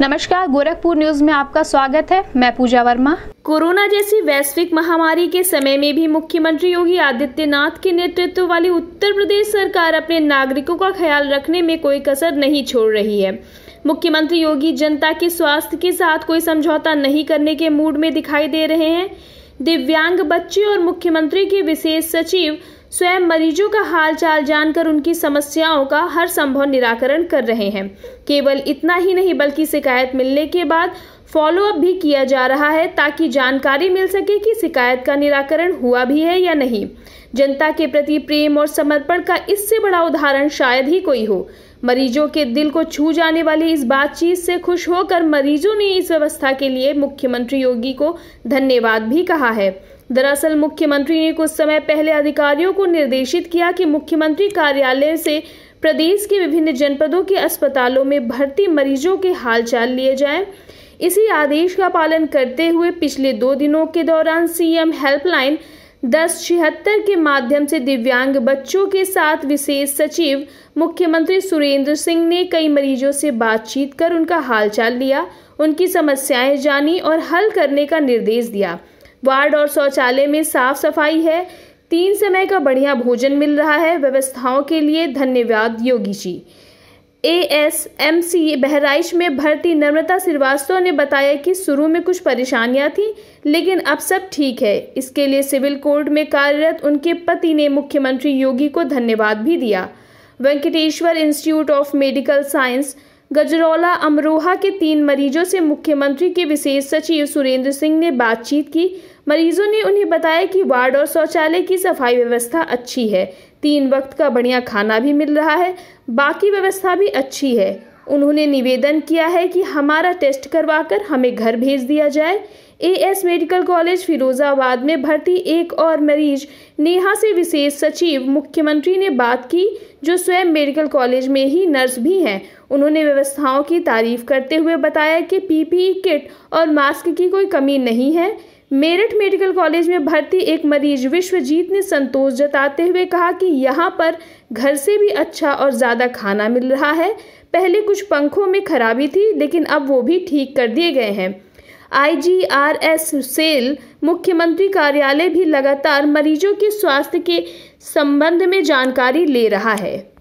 नमस्कार गोरखपुर न्यूज में आपका स्वागत है मैं पूजा वर्मा कोरोना जैसी वैश्विक महामारी के समय में भी मुख्यमंत्री योगी आदित्यनाथ के नेतृत्व वाली उत्तर प्रदेश सरकार अपने नागरिकों का ख्याल रखने में कोई कसर नहीं छोड़ रही है मुख्यमंत्री योगी जनता के स्वास्थ्य के साथ कोई समझौता नहीं करने के मूड में दिखाई दे रहे हैं दिव्यांग बच्चे और मुख्यमंत्री के विशेष सचिव स्वयं मरीजों का हालचाल जानकर उनकी समस्याओं का हर संभव निराकरण कर रहे हैं केवल इतना ही नहीं बल्कि शिकायत मिलने के बाद फॉलोअप भी किया जा रहा है ताकि जानकारी मिल सके कि शिकायत का निराकरण हुआ भी है या नहीं जनता के प्रति प्रेम और समर्पण का इससे बड़ा उदाहरण शायद ही कोई हो मरीजों के दिल को छू जाने वाली इस बातचीत से खुश होकर मरीजों ने इस व्यवस्था के लिए मुख्यमंत्री योगी को धन्यवाद भी कहा है दरअसल मुख्यमंत्री ने कुछ समय पहले अधिकारियों को निर्देशित किया कि मुख्यमंत्री कार्यालय से प्रदेश के विभिन्न जनपदों के अस्पतालों में भर्ती मरीजों के हालचाल लिए जाएं। इसी आदेश का पालन करते हुए पिछले दो दिनों के दौरान सीएम हेल्पलाइन दस छिहत्तर के माध्यम से दिव्यांग बच्चों के साथ विशेष सचिव मुख्यमंत्री सुरेंद्र सिंह ने कई मरीजों से बातचीत कर उनका हालचाल लिया उनकी समस्याएं जानी और हल करने का निर्देश दिया वार्ड और शौचालय में साफ सफाई है तीन समय का बढ़िया भोजन मिल रहा है व्यवस्थाओं के लिए धन्यवाद Yogi ji A S M C Bahraich में भर्ती नम्रता श्रीवास्तव ने बताया कि शुरू में कुछ परेशानियां थीं लेकिन अब सब ठीक है इसके लिए सिविल कोर्ट में कार्यरत उनके पति ने मुख्यमंत्री योगी को धन्यवाद भी दिया Venkateshwara institute of medical science Gajraula Amroha के तीन मरीजों से मुख्यमंत्री के विशेष सचिव सुरेंद्र सिंह ने बातचीत की मरीजों ने उन्हें बताया कि वार्ड और शौचालय की सफाई व्यवस्था अच्छी है तीन वक्त का बढ़िया खाना भी मिल रहा है बाकी व्यवस्था भी अच्छी है उन्होंने निवेदन किया है कि हमारा टेस्ट करवाकर हमें घर भेज दिया जाए एएस मेडिकल कॉलेज फिरोजाबाद में भर्ती एक और मरीज नेहा से विशेष सचिव मुख्यमंत्री ने बात की जो स्वयं मेडिकल कॉलेज में ही नर्स भी हैं उन्होंने व्यवस्थाओं की तारीफ करते हुए बताया कि पीपीई e किट और मास्क की कोई कमी नहीं है मेरठ मेडिकल कॉलेज में भर्ती एक मरीज विश्वजीत ने संतोष जताते हुए कहा कि यहाँ पर घर से भी अच्छा और ज़्यादा खाना मिल रहा है पहले कुछ पंखों में खराबी थी लेकिन अब वो भी ठीक कर दिए गए हैं आईजीआरएस सेल मुख्यमंत्री कार्यालय भी लगातार मरीजों के स्वास्थ्य के संबंध में जानकारी ले रहा है